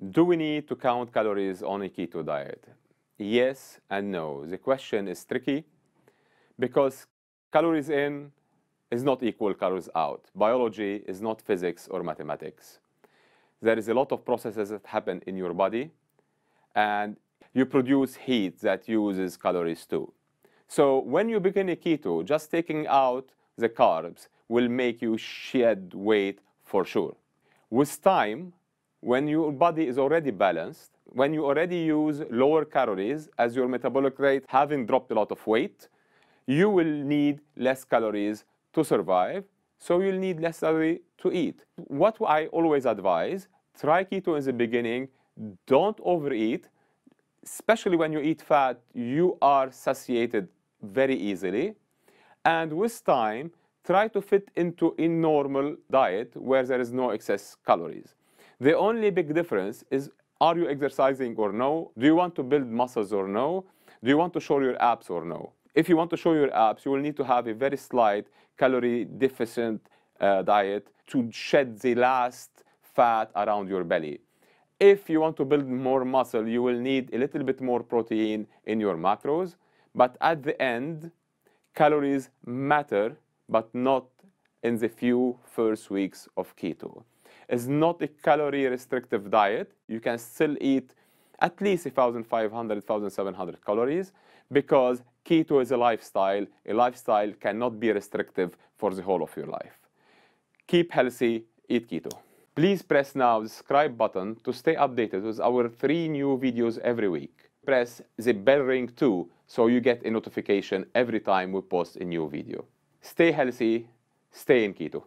Do we need to count calories on a keto diet? Yes and no. The question is tricky because calories in is not equal calories out. Biology is not physics or mathematics. There is a lot of processes that happen in your body and you produce heat that uses calories too. So when you begin a keto, just taking out the carbs will make you shed weight for sure. With time, when your body is already balanced, when you already use lower calories as your metabolic rate having dropped a lot of weight, you will need less calories to survive, so you'll need less calories to eat. What I always advise, try keto in the beginning, don't overeat, especially when you eat fat, you are satiated very easily. And with time, try to fit into a normal diet where there is no excess calories. The only big difference is are you exercising or no? Do you want to build muscles or no? Do you want to show your abs or no? If you want to show your abs, you will need to have a very slight calorie deficient uh, diet to shed the last fat around your belly. If you want to build more muscle, you will need a little bit more protein in your macros. But at the end, calories matter, but not in the few first weeks of keto is not a calorie restrictive diet. You can still eat at least 1,500, 1,700 calories because keto is a lifestyle. A lifestyle cannot be restrictive for the whole of your life. Keep healthy, eat keto. Please press now the subscribe button to stay updated with our three new videos every week. Press the bell ring too so you get a notification every time we post a new video. Stay healthy, stay in keto.